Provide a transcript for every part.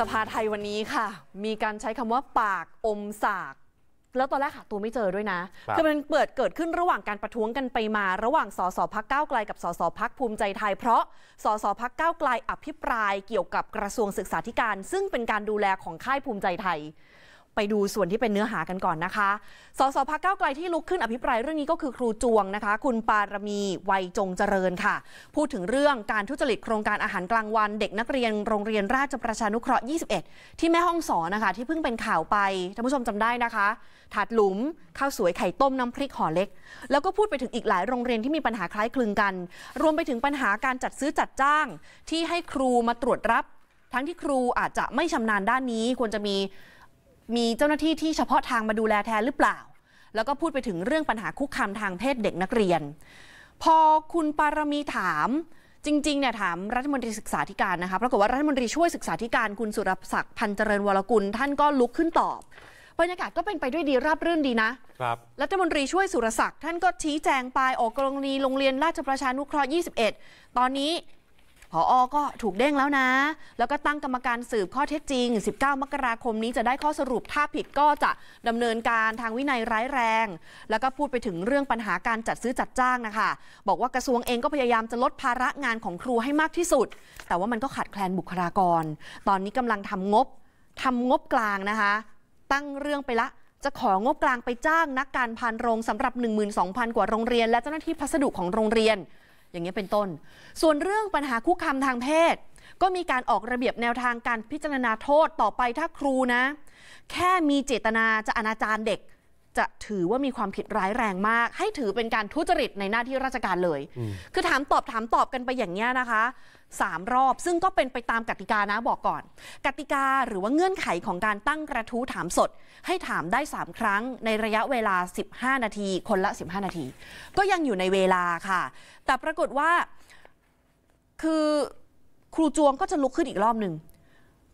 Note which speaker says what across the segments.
Speaker 1: สภาไทยวันนี้ค่ะ มีการใช้คำว่าปากอมสาก แล้วตอนแรก่าตัวไม่เจอด้วยนะ คือมันเปิดเกิดขึ้นระหว่างการประท้วงกันไปมาระหว่างสสพักก้าวไกลกับสสพักภูมิใจไทยเพราะสสพักก้าวไกลอภิปรายเกี่ยวกับกระทรวงศึกษาธิการ ซึ่งเป็นการดูแลของค่ายภูมิใจไทยไปดูส่วนที่เป็นเนื้อหากันก่อนนะคะ สสพักเก้าไกลที่ลุกขึ้นอภิปรายเรื่องนี้ก็คือครูจวงนะคะ คุณปารมี วัยจงเจริญค่ะ พูดถึงเรื่องการทุจริตโครงการอาหารกลางวัน เด็กนักเรียน โรงเรียนราชประชานุเคราะห์21 ที่แม่ห้องสอนนะคะ ที่เพิ่งเป็นข่าวไป ท่านผู้ชมจำได้นะคะ ถาดหลุมข้าวสวยไข่ต้มน้ำพริกห่อเล็ก แล้วก็พูดไปถึงอีกหลายโรงเรียนที่มีปัญหาคล้ายคลึงกัน รวมไปถึงปัญหาการจัดซื้อจัดจ้าง ที่ให้ครูมาตรวจรับ ทั้งที่ครูอาจจะไม่ชำนาญด้านนี้ควรจะมีมีเจ้าหน้าที่ที่เฉพาะทางมาดูแลแทนหรือเปล่า แล้วก็พูดไปถึงเรื่องปัญหาคุกคามทางเพศเด็กนักเรียน พอคุณปารมีถามจริงๆเนี่ยถามรัฐมนตรีศึกษาธิการนะคะปรากฏว่ารัฐมนตรีช่วยศึกษาธิการคุณสุรศักดิ์พันเจริญวรกุล ท่านก็ลุกขึ้นตอบบรรยากาศก็เป็นไปด้วยดีราบรื่นดีนะ ครับรัฐมนตรีช่วยสุรศักดิ์ ท่านก็ชี้แจงไป ออกกรณีโรงเรียนราชประชานุเคราะห์ 21 ตอนนี้ผออก็ถูกเด้งแล้วนะ แล้วก็ตั้งกรรมการสืบข้อเท็จจริง 19 มกราคมนี้จะได้ข้อสรุปถ้าผิดก็จะดำเนินการทางวินัยร้ายแรง แล้วก็พูดไปถึงเรื่องปัญหาการจัดซื้อจัดจ้างนะคะ บอกว่ากระทรวงเองก็พยายามจะลดภาระงานของครูให้มากที่สุด แต่ว่ามันก็ขาดแคลนบุคลากร ตอนนี้กำลังทำงบ ทำงบกลางนะคะ ตั้งเรื่องไปละ จะของบกลางไปจ้างนักการพันโรงสำหรับ 12,000 กว่าโรงเรียน และเจ้าหน้าที่พัสดุของโรงเรียนอย่างเงี้ยเป็นต้น ส่วนเรื่องปัญหาคุกคามทางเพศ ก็มีการออกระเบียบแนวทางการพิจารณาโทษต่อไปถ้าครูนะ แค่มีเจตนาจะอนาจารเด็ก จะถือว่ามีความผิดร้ายแรงมาก ให้ถือเป็นการทุจริตในหน้าที่ราชการเลย คือถามตอบถามตอบกันไปอย่างเงี้ยนะคะ3 รอบซึ่งก็เป็นไปตามกติกานะ บอกก่อนกติกาหรือว่าเงื่อนไขของการตั้งกระทู้ถามสดให้ถามได้ 3 ครั้งในระยะเวลา 15 นาที คนละ 15 นาที ก็ยังอยู่ในเวลาค่ะ แต่ปรากฏว่าคือครูจวงก็จะลุกขึ้นอีกรอบหนึ่ง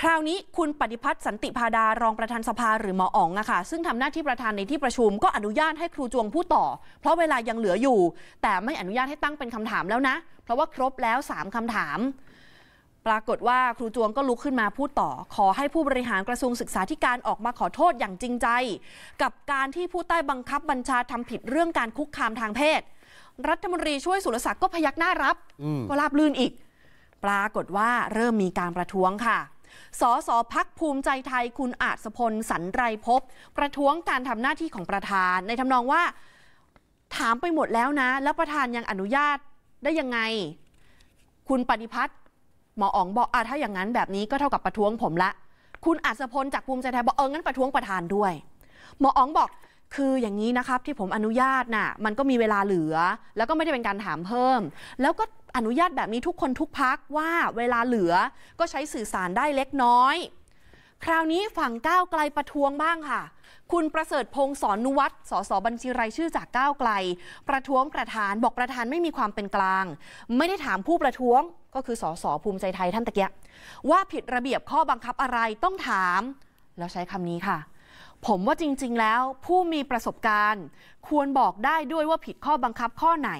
Speaker 1: คราวนี้คุณปฏิพัฒน์สันติพาดารองประธานสภาหรือหมออ๋องอะค่ะ ซึ่งทำหน้าที่ประธานในที่ประชุม ก็อนุญาตให้ครูจวงพูดต่อ เพราะเวลายังเหลืออยู่ แต่ไม่อนุญาตให้ตั้งเป็นคำถามแล้วนะ เพราะว่าครบแล้ว 3คำถาม ปรากฏว่าครูจวงก็ลุกขึ้นมาพูดต่อ ขอให้ผู้บริหารกระทรวงศึกษาธิการออกมาขอโทษอย่างจริงใจ กับการที่ผู้ใต้บังคับบัญชาทำผิดเรื่องการคุกคามทางเพศ รัฐมนตรีช่วยสุรศักดิ์ก็พยักหน้ารับก็ราบลื่นอีก ปรากฏว่าเริ่มมีการประท้วงค่ะสสพักภูมิใจไทย คุณอาจสพลสันไรพบ ประท้วงการทำหน้าที่ของประธาน ในทำนองว่าถามไปหมดแล้วนะ แล้วประธานยังอนุญาตได้ยังไง คุณปฏิพัฒน์หมออ๋องบอกอ่ะถ้าอย่างนั้นแบบนี้ก็เท่ากับประท้วงผมละคุณอาจสพลจากภูมิใจไทยบอกเอองั้นประท้วงประธานด้วยหมออ๋องบอกคืออย่างนี้นะครับ ที่ผมอนุญาตนะ่ะมันก็มีเวลาเหลือ แล้วก็ไม่ได้เป็นการถามเพิ่ม แล้วก็อนุญาตแบบนี้ทุกคนทุกพักว่าเวลาเหลือก็ใช้สื่อสารได้เล็กน้อย คราวนี้ฝั่งก้าวไกลประท้วงบ้างค่ะ คุณประเสริฐพงศ์สอนุวัตรสสบัญชีรายชื่อจากก้าวไกล ประท้วงประธานบอกประธานไม่มีความเป็นกลาง ไม่ได้ถามผู้ประท้วงก็คือสสภูมิใจไทยท่านตะเกียว่าผิดระเบียบข้อบังคับอะไรต้องถามแล้วใช้คำนี้ค่ะผมว่าจริงๆ แล้วผู้มีประสบการณ์ควรบอกได้ด้วยว่าผิดข้อบังคับข้อไหน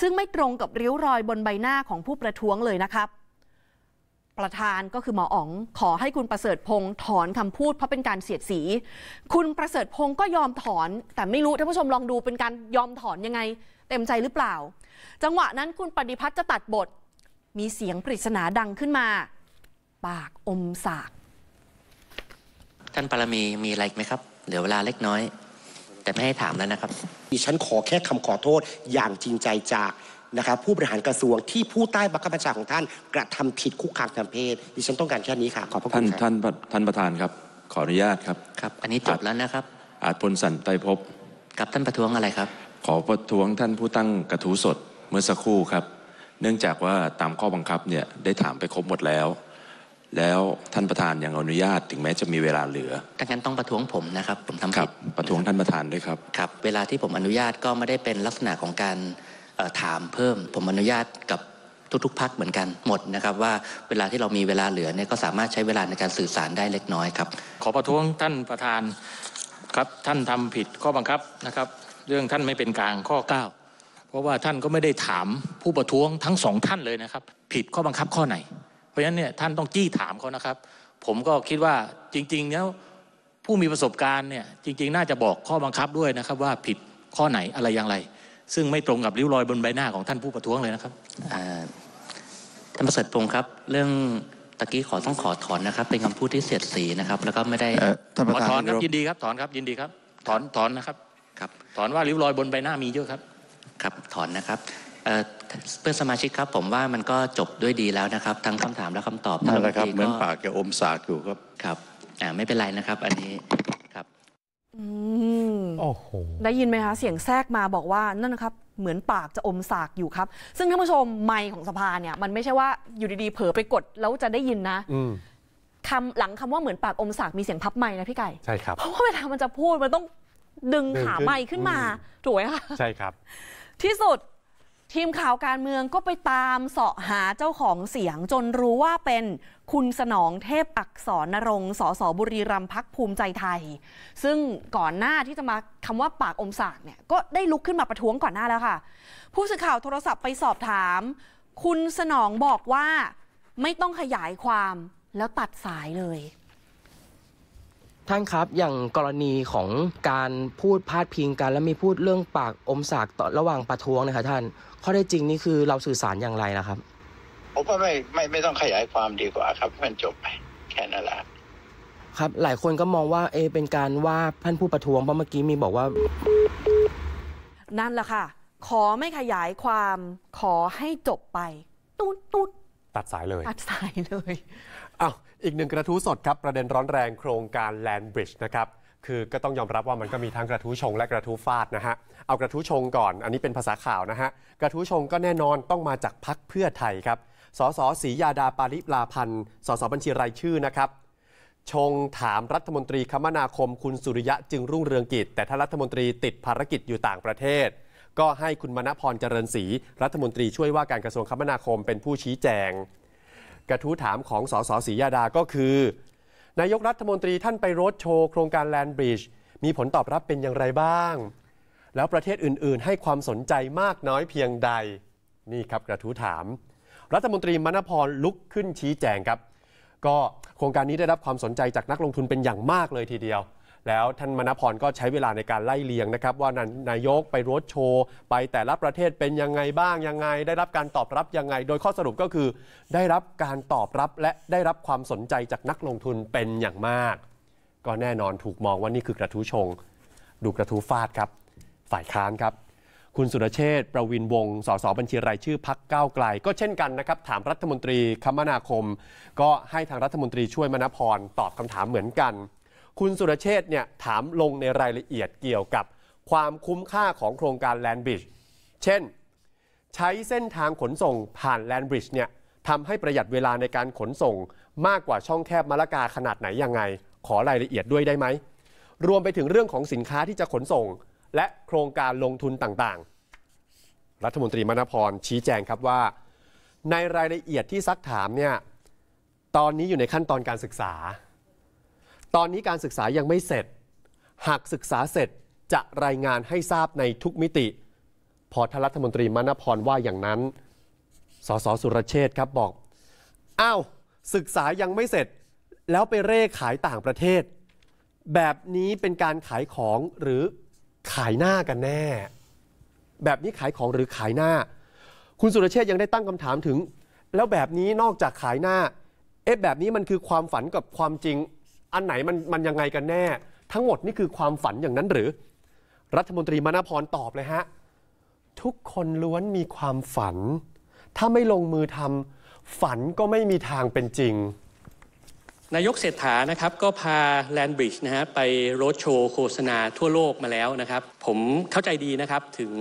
Speaker 1: ซึ่งไม่ตรงกับริ้วรอยบนใบหน้าของผู้ประท้วงเลยนะครับ ประธานก็คือหมออ๋องขอให้คุณประเสริฐพงศ์ถอนคำพูดเพราะเป็นการเสียดสี คุณประเสริฐพงศ์ก็ยอมถอน แต่ไม่รู้ท่านผู้ชมลองดูเป็นการยอมถอนยังไงเต็มใจหรือเปล่า จังหวะนั้นคุณปฏิพัฒน์จะตัดบท มีเสียงปริศนาดังขึ้นมา ปากอมสาก
Speaker 2: ท่านปรมีมีอะไรไหมครับ เหลือเวลาเล็กน้อย แต่ไม่ให้ถามแล้วนะครับ ดิฉันขอแค่คำขอโทษอย่างจริงใจจากนะครับ ผู้บริหารกระทรวงที่ผู้ใต้บังคับบัญชาของท่านกระทำผิดคุกคามทางเพศดิฉันต้องการแค่นี้ค่ะขอบพระคุท่านณท่านท่านประธานครับขออนุญาตครับครับอันนี้จบแล้วนะครับ อาจพลสันไตพภพกับท่านประท้วงอะไรครับ ขอประท้วงท่านผู้ตั้งกระทู้สดเมื่อสักครู่ครับ เนื่องจากว่าตามข้อบังคับเนี่ยได้ถามไปครบหมดแล้วแล้วท่านประธานยังอนุญาตถึงแม้จะมีเวลาเหลือดังนั้นต้องประท้วงผมนะครับผมทำคผิรัดบประท้วงท่านประธานด้วยครับครับ เวลาที่ผมอนุญาตก็ไม่ได้เป็นลักษณะของการถามเพิ่ม ผมอนุญาตกับทุกๆพักเหมือนกันหมดนะครับว่าเวลาที่เรามีเวลาเหลือเนี่ยก็สามารถใช้เวลาในการสื่อสารได้เล็กน้อยครับขอประท้วงท่านประธานครับท่านทำผิดข้อบังคับนะครับ เรื่องท่านไม่เป็นกลางข้อ 9 เพราะว่าท่านก็ไม่ได้ถามผู้ประท้วงทั้งสองท่านเลยนะครับผิดข้อบังคับข้อไหนราะฉะนั้นเนี่ยท่านต้องจี้ถามเขานะครับ ผมก็คิดว่าจริงๆ แล้วผู้มีประสบการณ์เนี่ย จริงๆ น่าจะบอกข้อบังคับด้วยนะครับ ว่าผิดข้อไหนอะไรอย่างไร ซึ่งไม่ตรงกับริ้วรอยบนใบหน้าของท่านผู้ประท้วงเลยนะครับท่านประเสริฐพงศ์ครับ เรื่องตะกี้ขอต้องขอถอนนะครับ เป็นคำพูดที่เสียดสีนะครับแล้วก็ไม่ได้ขอถอนครับยินดีครับถอนครับยินดีครับถอนถอนนะครับ ครับถอนว่าริ้วรอยบนใบหน้ามีเยอะครับ ครับ ถอนนะครับเพื่อนสมาชิกครับ ผมว่ามันก็จบด้วยดีแล้วนะครับ ทั้งคำถามและคำตอบท่านรัมีเหมือนปากแกอมสาดอยู่ครับ ครับไม่เป็นไรนะครับ อันนี้ครับ
Speaker 1: โอ้โหได้ยินไหมคะเสียงแทรกมาบอกว่า นั่นนะครับ เหมือนปากจะอมสากอยู่ครับ ซึ่งท่านผู้ชมไมค์ของสภาเนี่ย มันไม่ใช่ว่าอยู่ดีๆเผลอไปกดแล้วจะได้ยินนะคำหลังคำว่าเหมือนปากอมสากมีเสียงพับไม้นะพี่ไก่ใช่ครับเพราะว่าเวลามันจะพูดมันต้องดึงขาไม้ขึ้นมาถูกไหมคะใช่ครับ ที่สุดทีมข่าวการเมืองก็ไปตามเสาะหาเจ้าของเสียง จนรู้ว่าเป็นคุณสนองเทพอักษรนรงสสบุรีรัมพักภูมิใจไทย ซึ่งก่อนหน้าที่จะมาคำว่าปากอมสากเนี่ยก็ได้ลุกขึ้นมาประท้วงก่อนหน้าแล้วค่ะ ผู้สื่อข่าวโทรศัพท์ไปสอบถาม คุณสนองบอกว่าไม่ต้องขยายความแล้วตัดสายเลย
Speaker 2: ท่านครับอย่างกรณีของการพูดพาดพิงกัน และมีพูดเรื่องปากอมสากต่อระหว่างประท้วงนะครับท่านข้อได้จริงนี่คือเราสื่อสารอย่างไรนะครับผมว่าไม่ไม่ไม่ต้องขยายความดีกว่าครับมันจบไป แค่นั้นแหละครับ หลายคนก็มองว่า เอ เป็นการว่าท่านผู้ประท้วงเพราะเมื่อกี้มีบอกว่า
Speaker 1: นั่นแหละค่ะ ขอไม่ขยายความขอให้จบไป ตุ๊ด
Speaker 3: ตุ๊ดตัดสายเลย ต
Speaker 1: ัดสายเล
Speaker 3: ยอ้าวอีกหนึ่งกระทู้สดครับ ประเด็นร้อนแรงโครงการแลนบริดจ์นะครับ คือก็ต้องยอมรับว่ามันก็มีทั้งกระทู้ชงและกระทู้ฟาดนะฮะ เอากระทู้ชงก่อน อันนี้เป็นภาษาข่าวนะฮะ กระทู้ชงก็แน่นอนต้องมาจากพักเพื่อไทยครับ สสศรียาดาปาริลาพันธ์ สสบัญชีรายชื่อนะครับ ชงถามรัฐมนตรีคมนาคมคุณสุริยะจึงรุ่งเรืองกิจ แต่ถ้ารัฐมนตรีติดภารกิจอยู่ต่างประเทศ ก็ให้คุณมณพรเจริญศรีรัฐมนตรีช่วยว่าการกระทรวงคมนาคมเป็นผู้ชี้แจงกระทู้ถามของสสศรียาดาก็คือ นายกรัฐมนตรีท่านไปรถโชว์ โครงการแลนบริดจ์มีผลตอบรับเป็นอย่างไรบ้าง แล้วประเทศอื่นๆ ให้ความสนใจมากน้อยเพียงใดนี่ครับกระทู้ถาม รัฐมนตรีมณพรลุกขึ้นชี้แจงครับ ก็โครงการนี้ได้รับความสนใจจากนักลงทุนเป็นอย่างมากเลยทีเดียวแล้วท่านมณพรก็ใช้เวลาในการไล่เลียงนะครับว่านายกไปรถโชว์ไปแต่ละประเทศเป็นยังไงบ้างยังไง ได้รับการตอบรับยังไงโดยข้อสรุปก็คือได้รับการตอบรับและได้รับความสนใจจากนักลงทุนเป็นอย่างมาก ก็แน่นอนถูกมองว่านี่คือกระทู้ชง ดูกระทู้ฟาดครับ ฝ่ายค้านครับ คุณสุรเชษประวินวงสสบัญชีรายชื่อพักก้าวไกล ก็เช่นกันนะครับถามรัฐมนตรีคมนาคม ก็ให้ทางรัฐมนตรีช่วยมณพรตอบคำถามเหมือนกันคุณสุรเชษเนี่ยถามลงในรายละเอียดเกี่ยวกับความคุ้มค่าของโครงการแลนบริดจ์ เช่นใช้เส้นทางขนส่งผ่านแลนบริดจ์เนี่ยทำให้ประหยัดเวลาในการขนส่งมากกว่าช่องแคบมะละกาขนาดไหนยังไง ขอรายละเอียดด้วยได้ไหม รวมไปถึงเรื่องของสินค้าที่จะขนส่ง และโครงการลงทุนต่างๆ รัฐมนตรีมณพรชี้แจงครับว่า ในรายละเอียดที่ซักถามเนี่ยตอนนี้อยู่ในขั้นตอนการศึกษาตอนนี้การศึกษายังไม่เสร็จ หากศึกษาเสร็จจะรายงานให้ทราบในทุกมิติ พอทรัฐมนตรีมณพรว่าอย่างนั้น สสสุรเชษครับบอก อ้าวศึกษายังไม่เสร็จ แล้วไปเร่ขายต่างประเทศ แบบนี้เป็นการขายของหรือขายหน้ากันแน่ แบบนี้ขายของหรือขายหน้า คุณสุรเชษยังได้ตั้งคำถามถึง แล้วแบบนี้นอกจากขายหน้า เอ๊ะแบบนี้มันคือความฝันกับความจริงอันไหนมันมันยังไงกันแน่ ทั้งหมดนี่คือความฝันอย่างนั้นหรือ รัฐมนตรีมณพรตอบเลยฮะ ทุกคนล้วนมีความฝัน ถ้าไม่ลงมือทำฝันก็ไม่มีทางเป็นจริง
Speaker 2: นายกเศรษฐานะครับ ก็พาแลนบริดจ์นะฮะไปโรดโชว์โฆษณาทั่วโลกมาแล้วนะครับ ผมเข้าใจดีนะครับถึง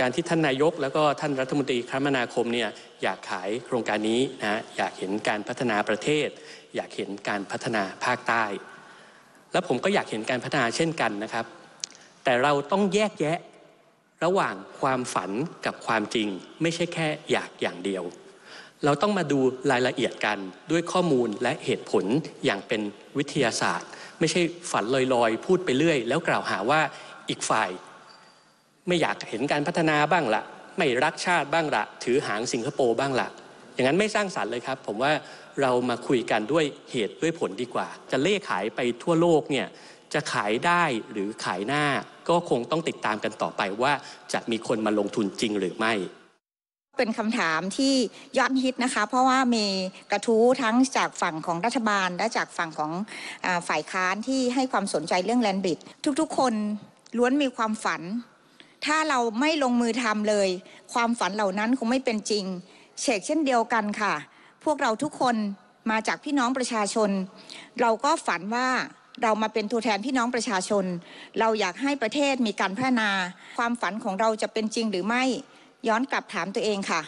Speaker 2: การที่ท่านนายก แล้วก็ท่านรัฐมนตรีคมนาคมเนี่ยอยากขายโครงการนี้นะอยากเห็นการพัฒนาประเทศ อยากเห็นการพัฒนาภาคใต้ และผมก็อยากเห็นการพัฒนาเช่นกันนะครับ แต่เราต้องแยกแยะระหว่างความฝันกับความจริง ไม่ใช่แค่อยากอย่างเดียว เราต้องมาดูรายละเอียดกันด้วยข้อมูลและเหตุผลอย่างเป็นวิทยาศาสตร์ ไม่ใช่ฝันลอย ๆ พูดไปเรื่อยแล้วกล่าวหาว่าอีกฝ่ายไม่อยากเห็นการพัฒนาบ้างละไม่รักชาติบ้างละถือหางสิงคโปร์บ้างละอย่างนั้นไม่สร้างสารรค์เลยครับ ผมว่าเรามาคุยกันด้วยเหตุด้วยผลดีกว่า จะเล่ขายไปทั่วโลกเนี่ยจะขายได้หรือขายหน้าก็คงต้องติดตามกันต่อไปว่าจะมีคนมาลงทุนจริงหรือไม่
Speaker 4: เป็นคำถามที่ยอดฮิตนะคะ เพราะว่ามีกระทู้ทั้งจากฝั่งของรัฐบาล และจากฝั่งของฝ่ายค้านที่ให้ความสนใจเรื่องแลนด์บิดทุกๆ คนล้วนมีความฝันถ้าเราไม่ลงมือทำเลย ความฝันเหล่านั้นคงไม่เป็นจริงเชกเช่นเดียวกันค่ะ พวกเราทุกคนมาจากพี่น้องประชาชน เราก็ฝันว่าเรามาเป็นตัวแทนพี่น้องประชาชน เราอยากให้ประเทศมีการพัฒนา ความฝันของเราจะเป็นจริงหรือไม่ย้อนกลับถามตัวเองค่ะ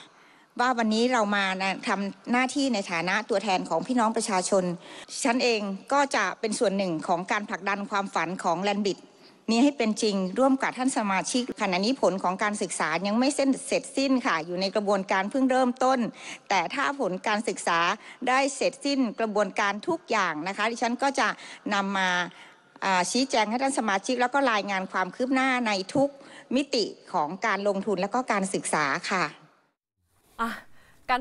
Speaker 4: ว่าวันนี้เรามาทำหน้าที่ในฐานะตัวแทนของพี่น้องประชาชนฉันเองก็จะเป็นส่วนหนึ่งของการผลักดันความฝันของแลนบิดนี้ให้เป็นจริงร่วมกับท่านสมาชิกขณะนี้ผลของการศึกษายังไม่เส้นเสร็จสิ้นค่ะอยู่ในกระบวนการเพิ่งเริ่มต้น แต่ถ้าผลการศึกษาได้เสร็จสิ้นกระบวนการทุกอย่างนะคะดิฉันก็จะนำมาชี้แจงให้ท่านสมาชิก แล้วก็รายงานความคืบหน้าในทุกมิติของการลงทุนและก็การศึกษาค่ะ